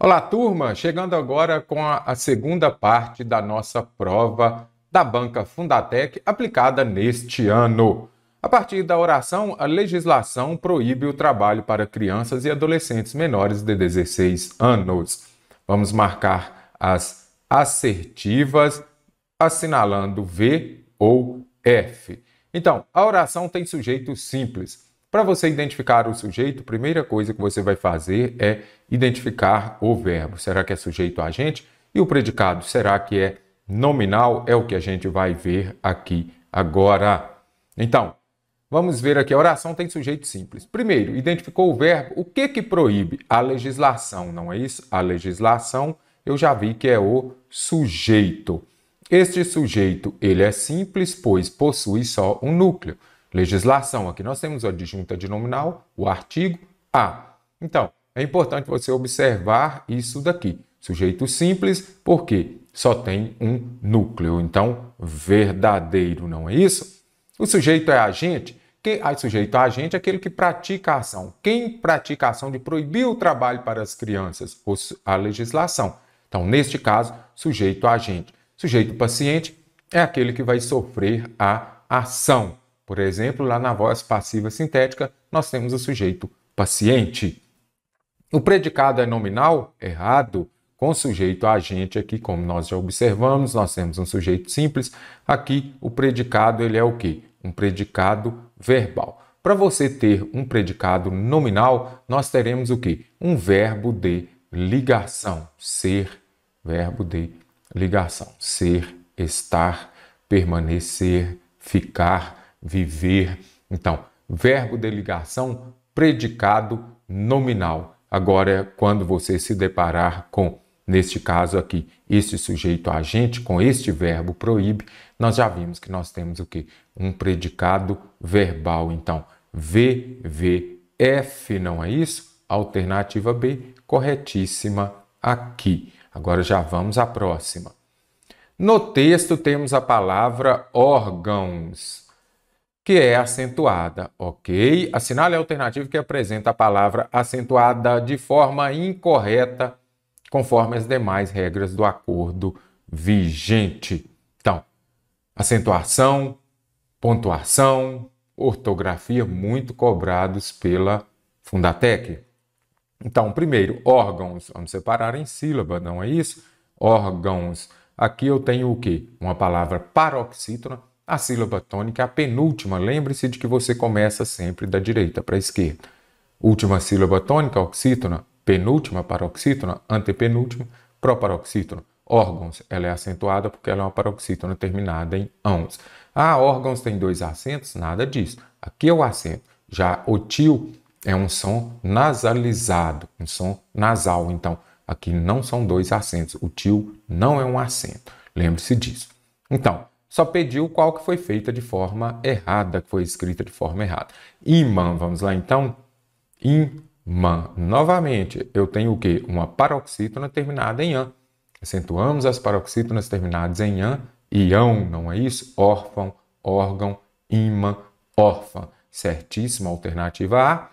Olá, turma! Chegando agora com a, a, segunda parte da nossa prova da banca Fundatec aplicada neste ano. A partir da oração, a legislação proíbe o trabalho para crianças e adolescentes menores de 16 anos. Vamos marcar as assertivas assinalando V ou F. Então, a oração tem sujeito simples. Para você identificar o sujeito, a primeira coisa que você vai fazer é identificar o verbo. Será que é sujeito agente? E o predicado, será que é nominal? É o que a gente vai ver aqui agora. Então, vamos ver aqui. A oração tem sujeito simples. Primeiro, identificou o verbo. O que que proíbe? A legislação, não é isso? A legislação, eu já vi que é o sujeito. Este sujeito, ele é simples, pois possui só um núcleo legislação. Aqui nós temos a disjunta de nominal, o artigo A. Então, é importante você observar isso daqui. Sujeito simples, porque só tem um núcleo. Então, verdadeiro, não é isso? O sujeito é agente. Que, ah, sujeito é agente é aquele que pratica a ação. Quem pratica a ação de proibir o trabalho para as crianças? A legislação. Então, neste caso, sujeito agente. Sujeito paciente é aquele que vai sofrer a ação. Por exemplo, lá na voz passiva sintética, nós temos o sujeito paciente. O predicado é nominal? Errado. Com sujeito agente aqui, como nós já observamos, nós temos um sujeito simples. Aqui, o predicado ele é o quê? Um predicado verbal. Para você ter um predicado nominal, nós teremos o quê? Um verbo de ligação. Ser, verbo de ligação. Ser, estar, permanecer, ficar, viver. Então, verbo de ligação, predicado nominal. Agora, é quando você se deparar com, neste caso aqui, este sujeito agente, com este verbo proíbe, nós já vimos que nós temos o que? Um predicado verbal. Então, VVF, não é isso? Alternativa B, corretíssima aqui. Agora já vamos à próxima. No texto temos a palavra órgãos que é acentuada, ok? Assinale a alternativa que apresenta a palavra acentuada de forma incorreta, conforme as demais regras do acordo vigente. Então, acentuação, pontuação, ortografia muito cobrados pela Fundatec. Então, primeiro, órgãos, vamos separar em sílaba, não é isso? Órgãos. Aqui eu tenho o quê? Uma palavra paroxítona, a sílaba tônica é a penúltima, lembre-se de que você começa sempre da direita para a esquerda. Última sílaba tônica, oxítona, penúltima, paroxítona, antepenúltima, proparoxítona. Órgãos, ela é acentuada porque ela é uma paroxítona terminada em ãos. Ah, órgãos tem dois acentos? Nada disso. Aqui é o acento. Já otil é um som nasalizado, um som nasal. Então, aqui não são dois acentos. O til não é um acento. Lembre-se disso. Então, só pediu qual que foi feita de forma errada, que foi escrita de forma errada. Imã, vamos lá então? Imã. Novamente, eu tenho o quê? Uma paroxítona terminada em an. Acentuamos as paroxítonas terminadas em an Ião, não é isso? Órfão, órgão, imã, órfã. Certíssima alternativa A.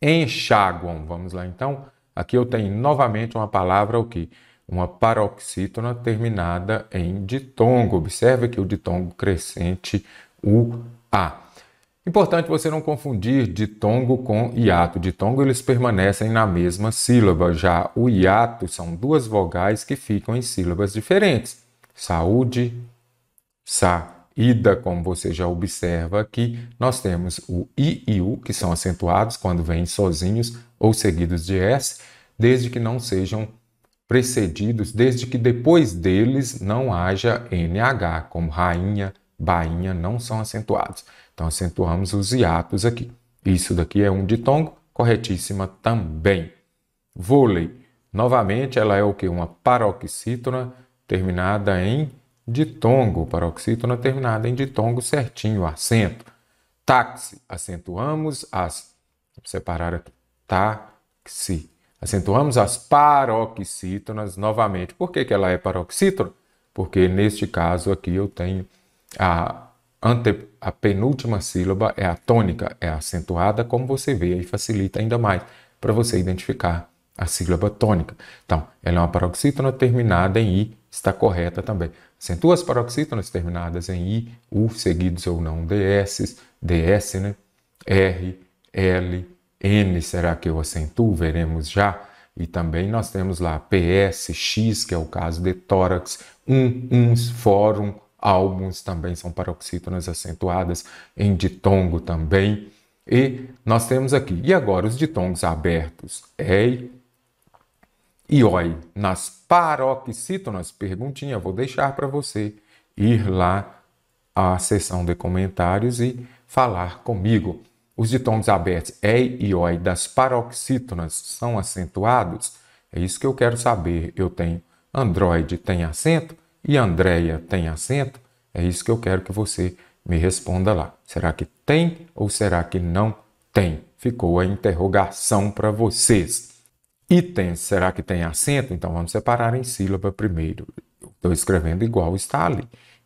Enxáguam, vamos lá então? Aqui eu tenho novamente uma palavra o quê? uma paroxítona terminada em ditongo. Observe que o ditongo crescente o a. Importante você não confundir ditongo com hiato. Ditongo eles permanecem na mesma sílaba, já o hiato são duas vogais que ficam em sílabas diferentes. Saúde, saída, como você já observa aqui, nós temos o i e u que são acentuados quando vêm sozinhos ou seguidos de s, desde que não sejam precedidos, desde que depois deles não haja NH, como rainha, bainha, não são acentuados. Então, acentuamos os hiatos aqui. Isso daqui é um ditongo, corretíssima também. Vôlei, novamente, ela é o que? Uma paroxítona terminada em ditongo, paroxítona terminada em ditongo certinho, acento. Táxi, acentuamos as, vou separar aqui, táxi. Acentuamos as paroxítonas novamente. Por que, que ela é paroxítona? Porque neste caso aqui eu tenho a, ante, a penúltima sílaba, é a tônica, é acentuada, como você vê, aí facilita ainda mais para você identificar a sílaba tônica. Então, ela é uma paroxítona terminada em I, está correta também. Acentua as paroxítonas terminadas em I, U, seguidos ou não, DS, DS, né? R, L, N será que eu acentuo? Veremos já. E também nós temos lá PSX, que é o caso de tórax, um, uns, fórum, álbuns também são paroxítonas acentuadas, em ditongo também. E nós temos aqui, e agora os ditongos abertos, EI e OI. Nas paroxítonas, perguntinha, vou deixar para você ir lá à seção de comentários e falar comigo. Os ditombos abertos é e e oi das paroxítonas são acentuados? É isso que eu quero saber. Eu tenho Android tem acento e Andréia tem acento? É isso que eu quero que você me responda lá. Será que tem ou será que não tem? Ficou a interrogação para vocês. Itens, será que tem acento? Então vamos separar em sílaba primeiro. Estou escrevendo igual está ali.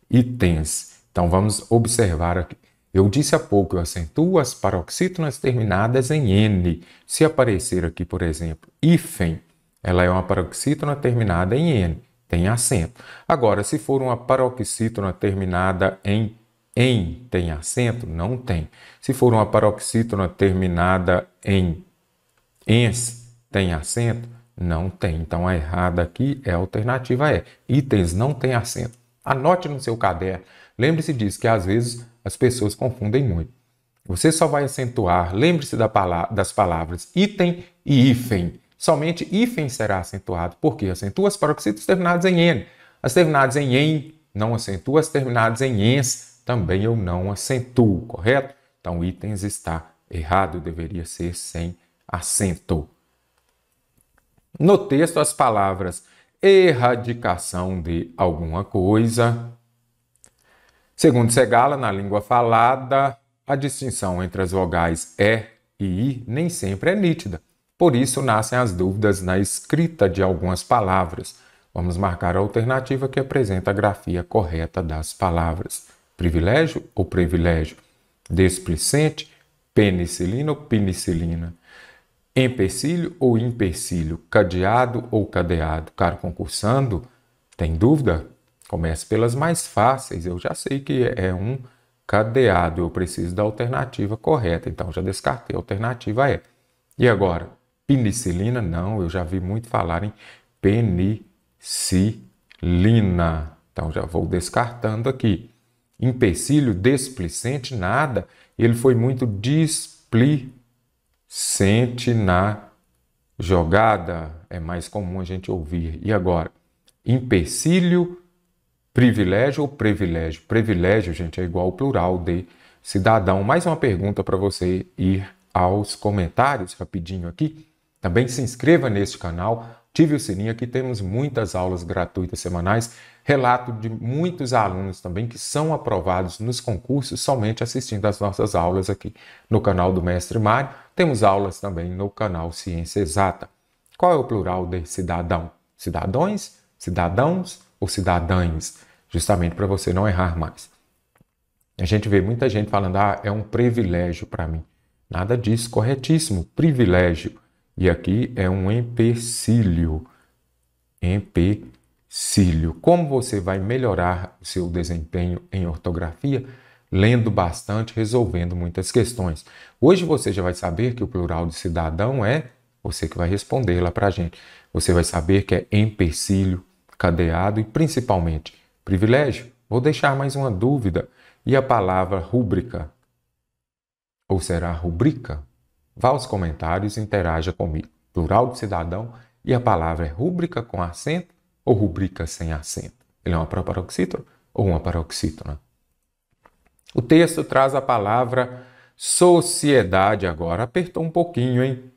Itens. Então vamos observar aqui. Eu disse há pouco, eu acentuo as paroxítonas terminadas em N. Se aparecer aqui, por exemplo, hífen, ela é uma paroxítona terminada em N, tem acento. Agora, se for uma paroxítona terminada em em, tem acento? Não tem. Se for uma paroxítona terminada em ens, tem acento? Não tem. Então, a errada aqui é a alternativa é. Itens não tem acento. Anote no seu caderno. Lembre-se disso, que às vezes as pessoas confundem muito. Você só vai acentuar, lembre-se da pala das palavras item e hífen. Somente hífen será acentuado, porque acentua as paroxítonas terminadas em N. As terminadas em EN, não acentua, as terminadas em ENS, também eu não acentuo, correto? Então, itens está errado, deveria ser sem acento. No texto, as palavras erradicação de alguma coisa, Segundo Segala, na língua falada, a distinção entre as vogais E é e I nem sempre é nítida. Por isso nascem as dúvidas na escrita de algumas palavras. Vamos marcar a alternativa que apresenta a grafia correta das palavras. Privilégio ou privilégio? Desplicente, penicilina ou penicilina? Empecilho ou empecilho? Cadeado ou cadeado? Caro concursando, tem dúvida? Comece pelas mais fáceis. Eu já sei que é um cadeado, eu preciso da alternativa correta. Então já descartei a alternativa é. E agora, penicilina? Não, eu já vi muito falar em penicilina. Então já vou descartando aqui. Empecilho, desplicente, nada. Ele foi muito displicente na jogada. É mais comum a gente ouvir. E agora? Empecilho, privilégio ou privilégio? Privilégio, gente, é igual ao plural de cidadão. Mais uma pergunta para você ir aos comentários rapidinho aqui. Também se inscreva neste canal, ative o sininho, aqui temos muitas aulas gratuitas semanais, relato de muitos alunos também que são aprovados nos concursos somente assistindo às nossas aulas aqui no canal do Mestre Mário. Temos aulas também no canal Ciência Exata. Qual é o plural de cidadão? Cidadões? Cidadãos? ou cidadães, justamente para você não errar mais. A gente vê muita gente falando, ah, é um privilégio para mim. Nada disso, corretíssimo, privilégio. E aqui é um empecilho. Empecilho. Como você vai melhorar o seu desempenho em ortografia? Lendo bastante, resolvendo muitas questões. Hoje você já vai saber que o plural de cidadão é você que vai responder lá para a gente. Você vai saber que é empecilho, cadeado e, principalmente, privilégio? Vou deixar mais uma dúvida. E a palavra rúbrica? Ou será rubrica? Vá aos comentários e interaja comigo. Plural de cidadão e a palavra é rúbrica com acento ou rubrica sem acento? Ele é uma proparoxítona ou uma paroxítona? O texto traz a palavra sociedade agora. Apertou um pouquinho, hein?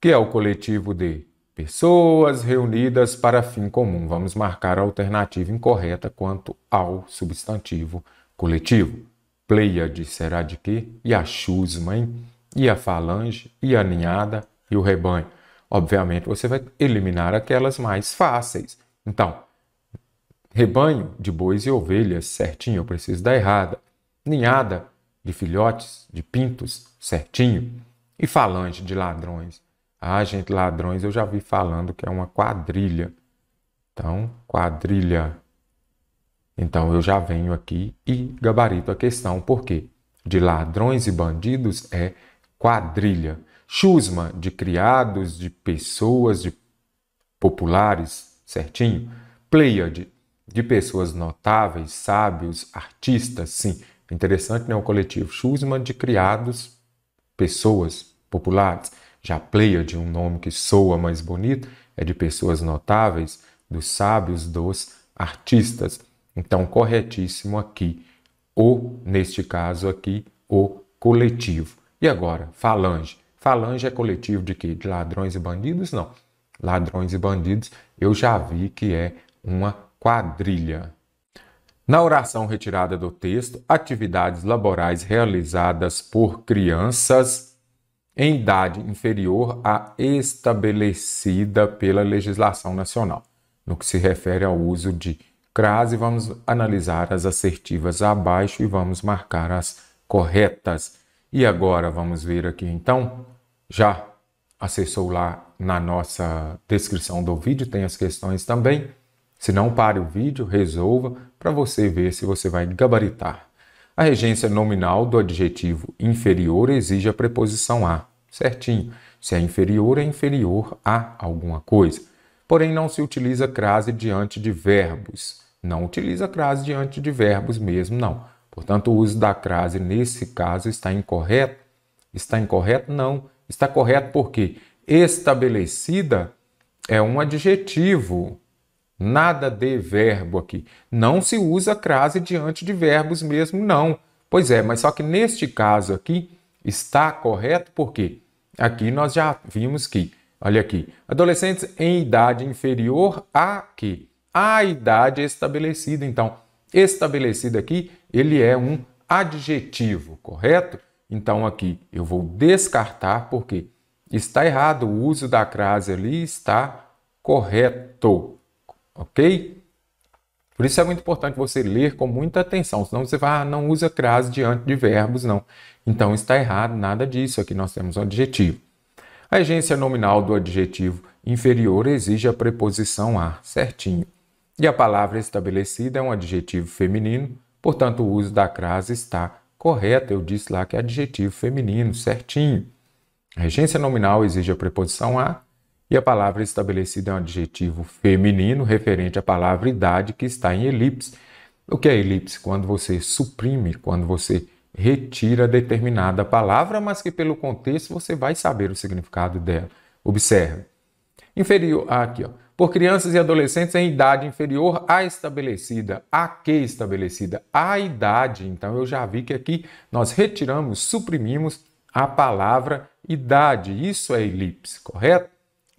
Que é o coletivo de Pessoas reunidas para fim comum. Vamos marcar a alternativa incorreta quanto ao substantivo coletivo. Pleiade será de quê? E a chusma? hein? E a falange? E a ninhada? E o rebanho? Obviamente você vai eliminar aquelas mais fáceis. Então, rebanho de bois e ovelhas, certinho, eu preciso dar errada. Ninhada de filhotes, de pintos, certinho. E falange de ladrões, ah, gente Ladrões, eu já vi falando que é uma quadrilha. Então, quadrilha. Então, eu já venho aqui e gabarito a questão. Por quê? De ladrões e bandidos é quadrilha. Chusma de criados, de pessoas, de populares, certinho? Pleiade de pessoas notáveis, sábios, artistas, sim. Interessante, né? O coletivo chusma de criados, pessoas populares. Já de um nome que soa mais bonito, é de pessoas notáveis, dos sábios, dos artistas. Então, corretíssimo aqui, o, neste caso aqui, o coletivo. E agora, falange. Falange é coletivo de quê? De ladrões e bandidos? Não. Ladrões e bandidos, eu já vi que é uma quadrilha. Na oração retirada do texto, atividades laborais realizadas por crianças em idade inferior à estabelecida pela legislação nacional. No que se refere ao uso de crase, vamos analisar as assertivas abaixo e vamos marcar as corretas. E agora vamos ver aqui então, já acessou lá na nossa descrição do vídeo, tem as questões também. Se não, pare o vídeo, resolva para você ver se você vai gabaritar. A regência nominal do adjetivo inferior exige a preposição a, certinho. Se é inferior, é inferior a alguma coisa. Porém, não se utiliza crase diante de verbos. Não utiliza crase diante de verbos mesmo, não. Portanto, o uso da crase nesse caso está incorreto. Está incorreto? Não. Está correto porque estabelecida é um adjetivo Nada de verbo aqui. Não se usa crase diante de verbos mesmo, não. Pois é, mas só que neste caso aqui está correto porque aqui nós já vimos que, olha aqui, adolescentes em idade inferior a que? A idade estabelecida. Então, estabelecido aqui, ele é um adjetivo, correto? Então aqui eu vou descartar porque está errado, o uso da crase ali está correto ok? Por isso é muito importante você ler com muita atenção, senão você vai, ah, não usa crase diante de verbos, não. Então está errado, nada disso. Aqui nós temos um adjetivo. A agência nominal do adjetivo inferior exige a preposição a, certinho. E a palavra estabelecida é um adjetivo feminino, portanto, o uso da crase está correto. Eu disse lá que é adjetivo feminino, certinho. A regência nominal exige a preposição a, e a palavra estabelecida é um adjetivo feminino referente à palavra idade que está em elipse. O que é elipse? Quando você suprime, quando você retira determinada palavra, mas que pelo contexto você vai saber o significado dela. Observe. Inferior ah, aqui, ó. Por crianças e adolescentes em idade inferior à estabelecida, a que estabelecida, a idade. Então eu já vi que aqui nós retiramos, suprimimos a palavra idade. Isso é elipse, correto?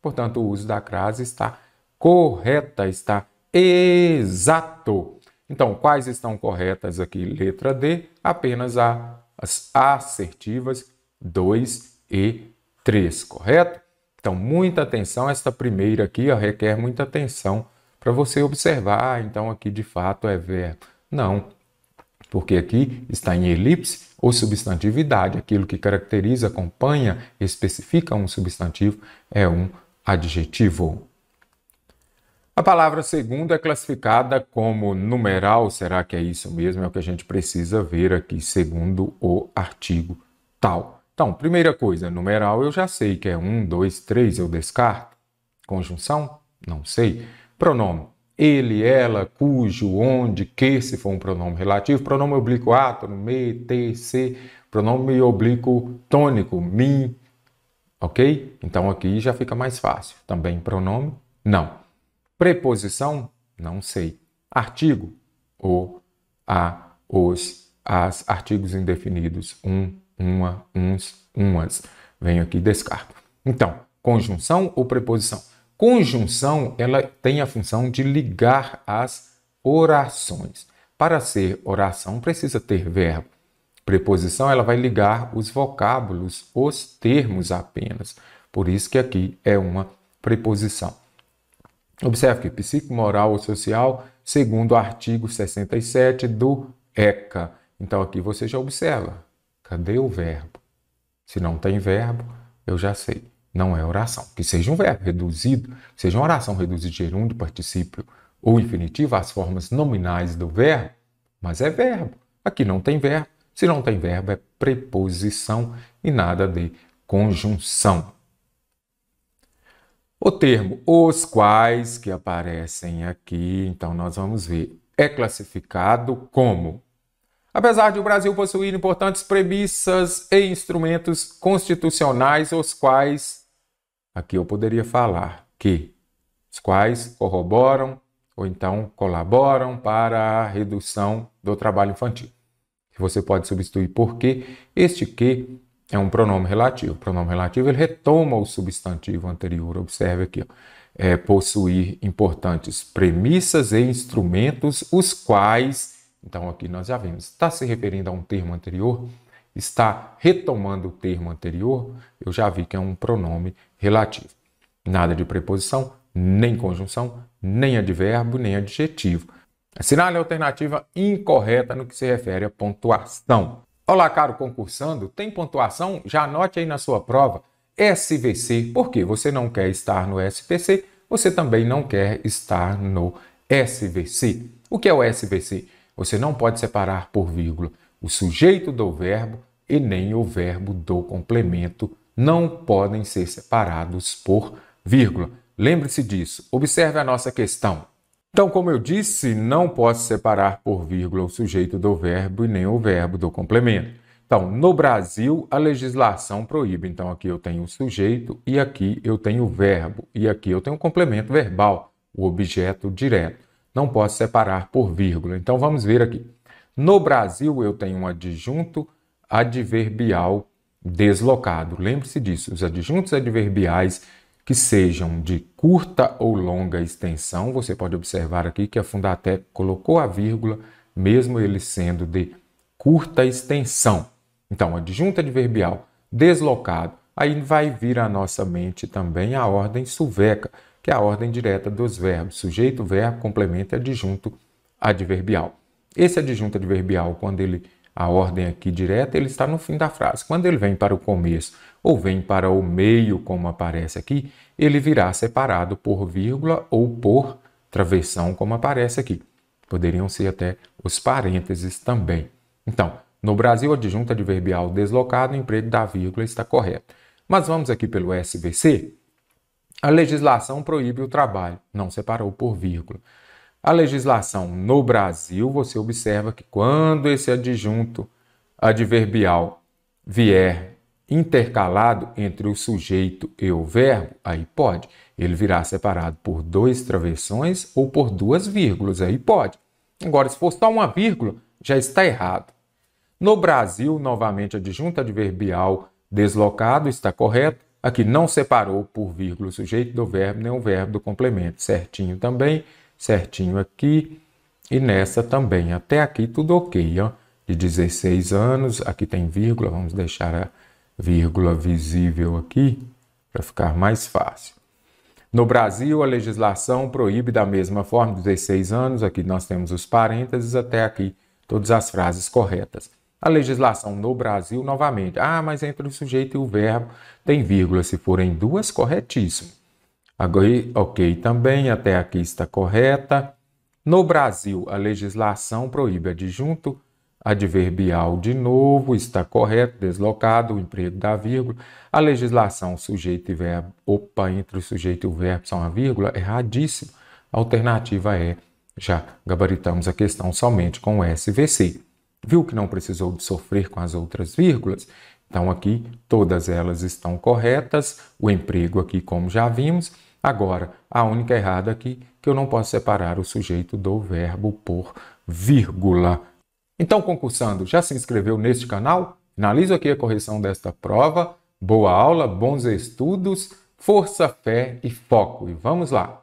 Portanto, o uso da crase está correta, está exato. Então, quais estão corretas aqui? Letra D, apenas as assertivas 2 e 3, correto? Então, muita atenção, esta primeira aqui ó, requer muita atenção para você observar, ah, então aqui de fato é verbo. Não, porque aqui está em elipse ou substantividade, aquilo que caracteriza, acompanha, especifica um substantivo é um adjetivo. A palavra segunda é classificada como numeral, será que é isso mesmo? É o que a gente precisa ver aqui, segundo o artigo tal. Então, primeira coisa, numeral eu já sei que é um, dois, três. eu descarto. Conjunção? Não sei. Pronome. Ele, ela, cujo, onde, que, se for um pronome relativo. Pronome oblíquo átomo, me, te, se. Pronome oblíquo tônico, mim, Ok? Então aqui já fica mais fácil. Também pronome? Não. Preposição? Não sei. Artigo? O, a, os, as, artigos indefinidos. Um, uma, uns, umas. Venho aqui e descarto. Então, conjunção ou preposição? Conjunção, ela tem a função de ligar as orações. Para ser oração, precisa ter verbo. Preposição ela vai ligar os vocábulos, os termos apenas. Por isso que aqui é uma preposição. Observe que psíquico, moral ou social, segundo o artigo 67 do ECA. Então aqui você já observa. Cadê o verbo? Se não tem verbo, eu já sei. Não é oração. Que seja um verbo reduzido, seja uma oração reduzida, gerúndio, particípio ou infinitivo, as formas nominais do verbo, mas é verbo. Aqui não tem verbo. Se não tem verbo, é preposição e nada de conjunção. O termo os quais que aparecem aqui, então nós vamos ver, é classificado como Apesar de o Brasil possuir importantes premissas e instrumentos constitucionais, os quais, aqui eu poderia falar que, os quais corroboram ou então colaboram para a redução do trabalho infantil que você pode substituir por que. Este que é um pronome relativo. O pronome relativo ele retoma o substantivo anterior. Observe aqui, ó. É, possuir importantes premissas e instrumentos, os quais, então aqui nós já vimos, está se referindo a um termo anterior, está retomando o termo anterior, eu já vi que é um pronome relativo. Nada de preposição, nem conjunção, nem advérbio, nem adjetivo. Assinale a alternativa incorreta no que se refere à pontuação. Olá, caro concursando, tem pontuação? Já anote aí na sua prova SVC, porque você não quer estar no SPC, você também não quer estar no SVC. O que é o SVC? Você não pode separar por vírgula o sujeito do verbo e nem o verbo do complemento não podem ser separados por vírgula. Lembre-se disso. Observe a nossa questão. Então, como eu disse, não posso separar por vírgula o sujeito do verbo e nem o verbo do complemento. Então, no Brasil, a legislação proíbe. Então, aqui eu tenho o sujeito e aqui eu tenho o verbo e aqui eu tenho o complemento verbal, o objeto direto. Não posso separar por vírgula. Então, vamos ver aqui. No Brasil, eu tenho um adjunto adverbial deslocado. Lembre-se disso, os adjuntos adverbiais que sejam de curta ou longa extensão. Você pode observar aqui que a Fundatec colocou a vírgula, mesmo ele sendo de curta extensão. Então, adjunta adverbial deslocado. Aí vai vir à nossa mente também a ordem suveca, que é a ordem direta dos verbos, sujeito, verbo, complemento e adjunto adverbial. Esse adjunto adverbial, quando ele a ordem aqui direta, ele está no fim da frase. Quando ele vem para o começo ou vem para o meio, como aparece aqui, ele virá separado por vírgula ou por travessão, como aparece aqui. Poderiam ser até os parênteses também. Então, no Brasil, adjunto adverbial deslocado, o emprego da vírgula está correto. Mas vamos aqui pelo SVC. A legislação proíbe o trabalho, não separou por vírgula. A legislação no Brasil, você observa que quando esse adjunto adverbial vier intercalado entre o sujeito e o verbo, aí pode. Ele virá separado por dois travessões ou por duas vírgulas, aí pode. Agora, se for só uma vírgula, já está errado. No Brasil, novamente, disjunta adverbial deslocado está correto. Aqui não separou por vírgula o sujeito do verbo, nem o verbo do complemento. Certinho também, certinho aqui e nessa também. Até aqui tudo ok, ó. De 16 anos, aqui tem vírgula, vamos deixar a vírgula visível aqui, para ficar mais fácil. No Brasil, a legislação proíbe da mesma forma 16 anos, aqui nós temos os parênteses até aqui, todas as frases corretas. A legislação no Brasil, novamente, ah, mas entre o sujeito e o verbo tem vírgula, se forem duas, corretíssimo. Agora, ok, também até aqui está correta. No Brasil, a legislação proíbe adjunto, adverbial de novo está correto, deslocado, o emprego da vírgula. A legislação, sujeito e verbo, opa, entre o sujeito e o verbo são a vírgula, erradíssimo. A alternativa é, já gabaritamos a questão somente com o SVC. Viu que não precisou de sofrer com as outras vírgulas? Então aqui todas elas estão corretas, o emprego aqui como já vimos. Agora, a única errada aqui que eu não posso separar o sujeito do verbo por vírgula. Então, concursando, já se inscreveu neste canal? Finalizo aqui a correção desta prova. Boa aula, bons estudos, força, fé e foco. E vamos lá!